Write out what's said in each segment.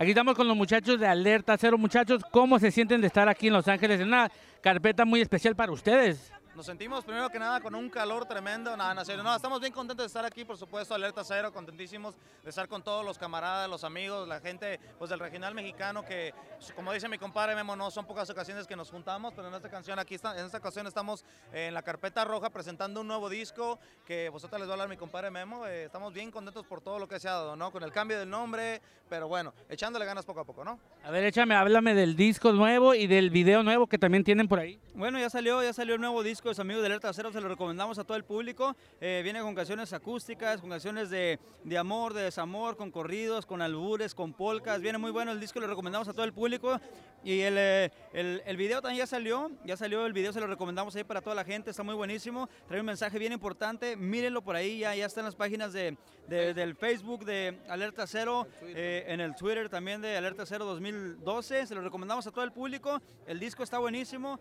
Aquí estamos con los muchachos de Alerta Cero. Muchachos, ¿cómo se sienten de estar aquí en Los Ángeles? En una carpeta muy especial para ustedes. Nos sentimos primero que nada con un calor tremendo, nada, estamos bien contentos de estar aquí, por supuesto, alerta cero, contentísimos de estar con todos los camaradas, los amigos, la gente pues, del regional mexicano, que pues, como dice mi compadre Memo, no son pocas ocasiones que nos juntamos, pero en esta canción aquí, está, en esta ocasión estamos en la carpeta roja presentando un nuevo disco, que vosotros les va a hablar mi compadre Memo, eh, estamos bien contentos por todo lo que se ha dado, ¿no? Con el cambio del nombre, pero bueno, echándole ganas poco a poco, ¿no? A ver, échame, háblame del disco nuevo y del video nuevo que también tienen por ahí. Bueno, ya salió, ya salió el nuevo disco amigos de Alerta Cero, se lo recomendamos a todo el público. Eh, viene con canciones acústicas, con canciones de, de, amor, de desamor, con corridos, con albures, con polcas. Viene muy bueno el disco, lo recomendamos a todo el público. Y eh, el, el, video también ya salió, ya salió el video, se lo recomendamos ahí para toda la gente, está muy buenísimo. Trae un mensaje bien importante, mírenlo por ahí, ya, ya está en las páginas de, del Facebook de Alerta Cero, eh, en el Twitter también de Alerta Cero 2012. Se lo recomendamos a todo el público, el disco está buenísimo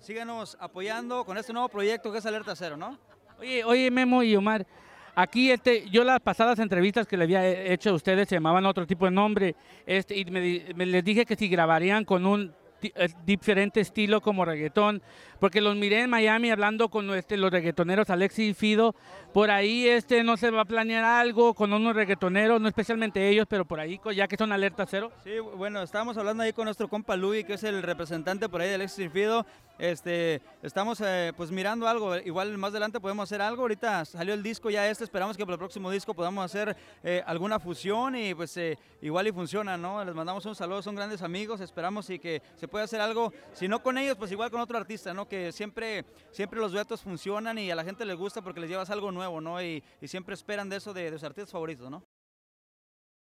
síganos apoyando con este nuevo proyecto que es Alerta Cero, ¿no? Oye, oye Memo y Omar, aquí este, yo las pasadas entrevistas que le había hecho a ustedes se llamaban otro tipo de nombre este, y les dije que si grabarían con un eh, diferente estilo como reggaetón, porque los miré en Miami hablando con este, los reggaetoneros Alexis y Fido, por ahí este no se va a planear algo con unos reggaetoneros, no especialmente ellos, pero por ahí ya que son alerta cero. Sí, bueno, estamos hablando ahí con nuestro compa Luis, que es el representante por ahí de Alexis y Fido, este, estamos eh, pues mirando algo, igual más adelante podemos hacer algo, ahorita salió el disco ya este, esperamos que para el próximo disco podamos hacer eh, alguna fusión y pues igual y funciona, ¿no? Les mandamos un saludo, son grandes amigos, esperamos y que se puede hacer algo, si no con ellos, pues igual con otro artista, ¿no? Que siempre, siempre los duetos funcionan y a la gente les gusta porque les llevas algo nuevo, ¿no? Y, siempre esperan de eso de, sus artistas favoritos, ¿no?